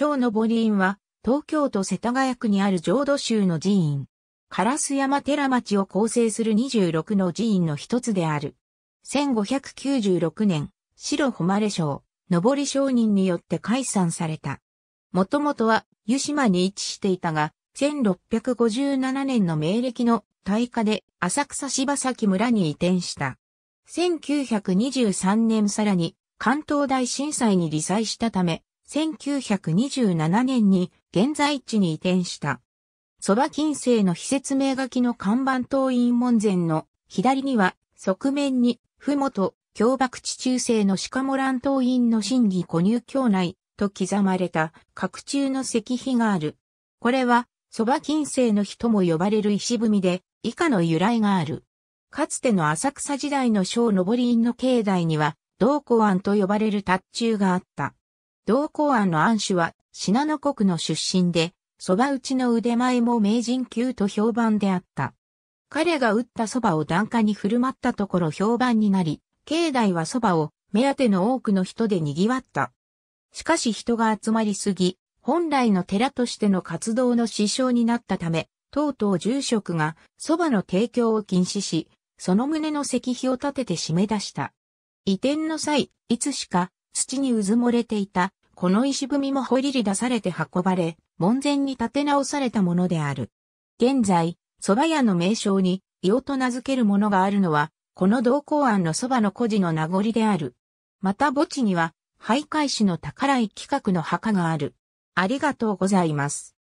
小のり院は、東京都世田谷区にある浄土宗の寺院、烏山寺町を構成する26の寺院の一つである。1596年、白誉賞、上り商人によって解散された。もともとは湯島に位置していたが、1657年の明暦の大火で浅草柴崎村に移転した。1923年さらに関東大震災に罹災したため、1927年に現在地に移転した。蕎麦金星の非説明書きの看板党員門前の左には側面に、ふもと、京爆地中世の鹿モラン東の真偽古入境内と刻まれた各中の石碑がある。これは蕎麦金星の日とも呼ばれる石踏みで以下の由来がある。かつての浅草時代の小上り院の境内には、道公庵と呼ばれる達中があった。同公安の安氏は、信濃国の出身で、蕎麦打ちの腕前も名人級と評判であった。彼が打った蕎麦を檀家に振る舞ったところ評判になり、境内は蕎麦を目当ての多くの人で賑わった。しかし人が集まりすぎ、本来の寺としての活動の支障になったため、とうとう住職が蕎麦の提供を禁止し、その旨の石碑を立てて締め出した。移転の際、いつしか土にうずもれていた、この石踏みも掘り出されて運ばれ、門前に建て直されたものである。現在、蕎麦屋の名称に、伊黄と名付けるものがあるのは、この道行庵の蕎麦の孤児の名残である。また墓地には、徘徊市の宝井企画の墓がある。ありがとうございます。